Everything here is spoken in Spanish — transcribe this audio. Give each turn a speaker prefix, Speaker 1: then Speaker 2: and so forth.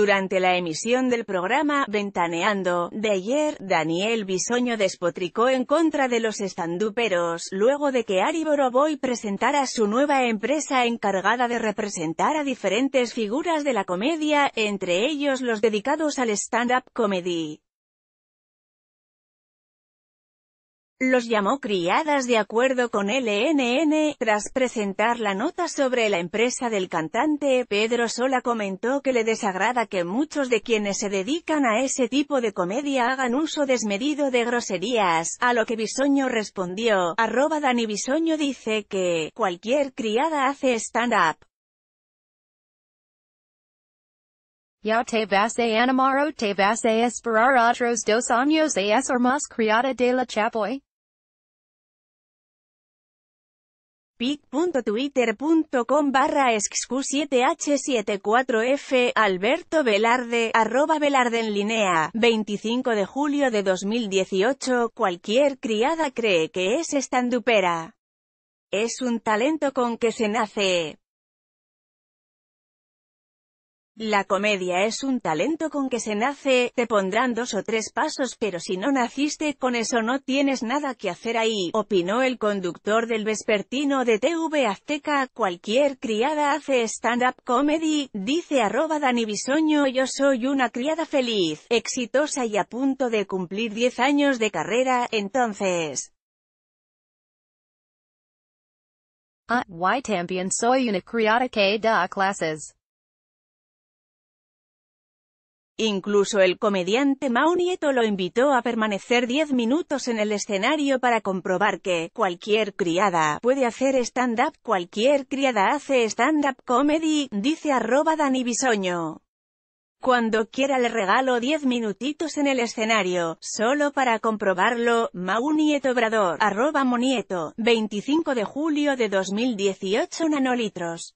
Speaker 1: Durante la emisión del programa Ventaneando, de ayer, Daniel Bisoño despotricó en contra de los estanduperos, luego de que Ari Boroboy presentara su nueva empresa encargada de representar a diferentes figuras de la comedia, entre ellos los dedicados al stand-up comedy. Los llamó criadas de acuerdo con LNN, tras presentar la nota sobre la empresa del cantante, Pedro Sola comentó que le desagrada que muchos de quienes se dedican a ese tipo de comedia hagan uso desmedido de groserías, a lo que Bisoño respondió, arroba Dani Bisoño dice que, cualquier criada hace stand-up.
Speaker 2: te vas a te vas a esperar otros dos años criada de la
Speaker 1: pic.twitter.com barra exq7h74f, Alberto Velarde, arroba Velarde en linea, 25 de julio de 2018, cualquier criada cree que es estandupera. Es un talento con que se nace. La comedia es un talento con que se nace, te pondrán dos o tres pasos pero si no naciste con eso no tienes nada que hacer ahí, opinó el conductor del vespertino de TV Azteca, cualquier criada hace stand-up comedy, dice arroba Dani Bisoño yo soy una criada feliz, exitosa y a punto de cumplir 10 años de carrera, entonces...
Speaker 2: Ah, why soy una criada que da clases.
Speaker 1: Incluso el comediante Maunieto lo invitó a permanecer 10 minutos en el escenario para comprobar que cualquier criada puede hacer stand-up, cualquier criada hace stand-up comedy, dice arroba Dani Bisoño. Cuando quiera le regalo 10 minutitos en el escenario, solo para comprobarlo, Maunieto Obrador, arroba Monieto, 25 de julio de 2018 nanolitros.